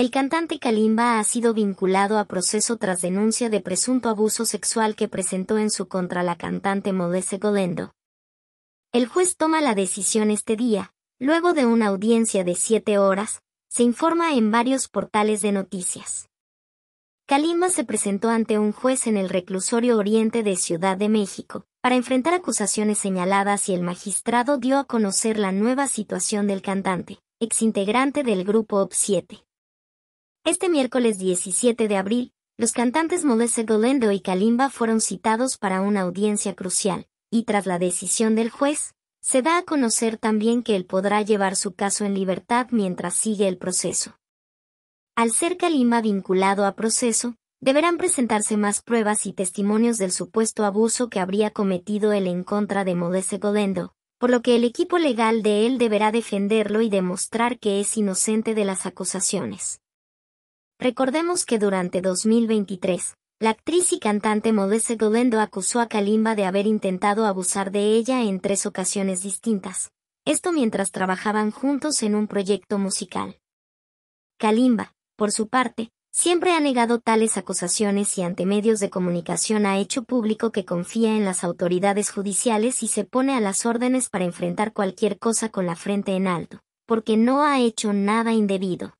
El cantante Kalimba ha sido vinculado a proceso tras denuncia de presunto abuso sexual que presentó en su contra la cantante Modese Golendo. El juez toma la decisión este día, luego de una audiencia de siete horas, se informa en varios portales de noticias. Kalimba se presentó ante un juez en el reclusorio oriente de Ciudad de México, para enfrentar acusaciones señaladas y el magistrado dio a conocer la nueva situación del cantante, exintegrante del grupo OP7. Este miércoles 17 de abril, los cantantes Molese Golendo y Kalimba fueron citados para una audiencia crucial, y tras la decisión del juez, se da a conocer también que él podrá llevar su caso en libertad mientras sigue el proceso. Al ser Kalimba vinculado a proceso, deberán presentarse más pruebas y testimonios del supuesto abuso que habría cometido él en contra de Molese Golendo, por lo que el equipo legal de él deberá defenderlo y demostrar que es inocente de las acusaciones. Recordemos que durante 2023, la actriz y cantante Modese Golendo acusó a Kalimba de haber intentado abusar de ella en tres ocasiones distintas. Esto mientras trabajaban juntos en un proyecto musical. Kalimba, por su parte, siempre ha negado tales acusaciones y ante medios de comunicación ha hecho público que confía en las autoridades judiciales y se pone a las órdenes para enfrentar cualquier cosa con la frente en alto, porque no ha hecho nada indebido.